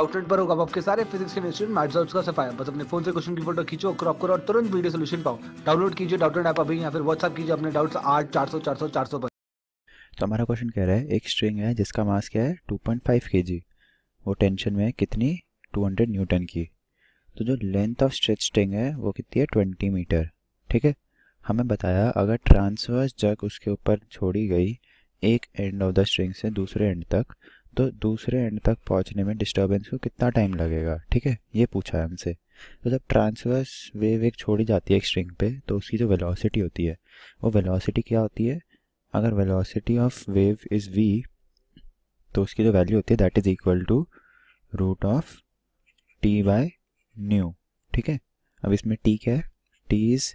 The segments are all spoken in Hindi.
आउटलेट पर होगा आपके सारे फिजिक्स केमिस्ट्री मैथ्स और उसका सफाया बस अपने फोन से क्वेश्चन की फोटो खींचो क्रॉप करो और तुरंत वीडियो सोल्यूशन पाओ डाउनलोड कीजिए डाउटलेट ऐप अभी या फिर व्हाट्सअप कीजिए अपने डाउट्स आठ चार सौ चार सौ चार सौ पर तो हमारा क्वेश्चन कह रहा है एक स्ट्रिंग है जिसका मास क्या है टू पॉइंट फाइव के जी वो टेंशन में है कितनी टू हंड्रेड न्यूटन की तो जो लेंथ ऑफ स्ट्रेच स्ट्रिंग है वो कितनी है ट्वेंटी मीटर ठीक है हमें बताया अगर ट्रांसवर्स जग उसके ऊपर छोड़ी गई एक एंड ऑफ द स्ट्रिंग से दूसरे एंड तक तो दूसरे एंड तक पहुंचने में डिस्टर्बेंस को कितना टाइम लगेगा ठीक है ये पूछा है हमसे तो जब ट्रांसवर्स वेव एक छोड़ी जाती है एक स्ट्रिंग पे तो उसकी जो वेलोसिटी होती है वो वेलोसिटी क्या होती है अगर velocity of wave is v तो उसकी जो वैल्यू होती है that is equal to root of T by mu ठीक है अब इसमें टी क्या है टी इज़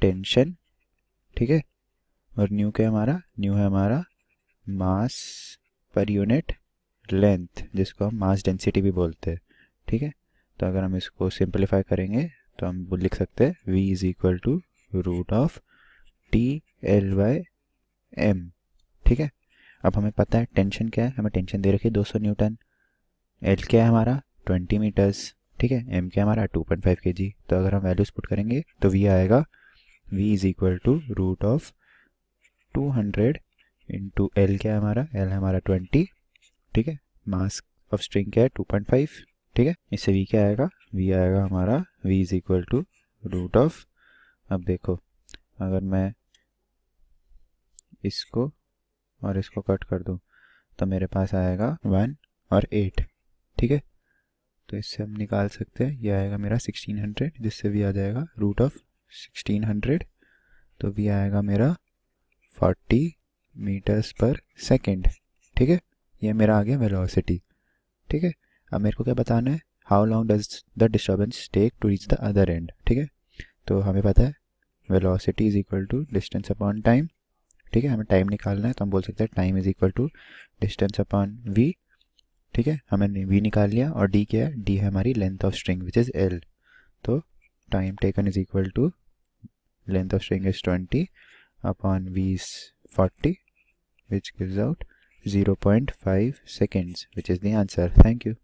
टेंशन ठीक है और न्यू क्या है हमारा न्यू है हमारा मास पर यूनिट लेंथ जिसको हम मास डेंसिटी भी बोलते हैं ठीक है तो अगर हम इसको सिंप्लीफाई करेंगे तो हम लिख सकते हैं v is equal to root of T L by M ठीक है अब हमें पता है टेंशन क्या है हमें टेंशन दे रखी है 200 न्यूटन एल क्या है हमारा 20 मीटर्स ठीक है एम क्या हमारा 2.5 पॉइंट तो अगर हम वैल्यूज पुट करेंगे तो वी आएगा v is equal to root of 200 into L क्या है हमारा एल है हमारा ट्वेंटी ठीक है मास ऑफ स्ट्रिंग क्या है टू पॉइंट फाइव ठीक है इससे वी क्या आएगा वी आएगा हमारा v is equal to root of अब देखो अगर मैं इसको और इसको कट कर दूँ तो मेरे पास आएगा वन और एट ठीक है तो इससे हम निकाल सकते हैं ये आएगा मेरा सिक्सटीन हंड्रेड जिससे भी आ जाएगा रूट ऑफ सिक्सटीन हंड्रेड तो भी आएगा मेरा फोर्टी मीटर्स पर सेकेंड ठीक है ये मेरा आ गया वेलोसिटी ठीक है अब मेरे को क्या बताना है how long does the disturbance take to reach the other end ठीक है तो हमें पता है velocity is equal to distance upon time ठीक है हमें टाइम निकालना है तो हम बोल सकते हैं time is equal to distance upon v ठीक है हमें वी निकाल लिया और डी क्या है डी है हमारी length of string which is L तो time taken is equal to length of string is twenty upon v 40 which gives out 0.5 seconds which is the answer. Thank you.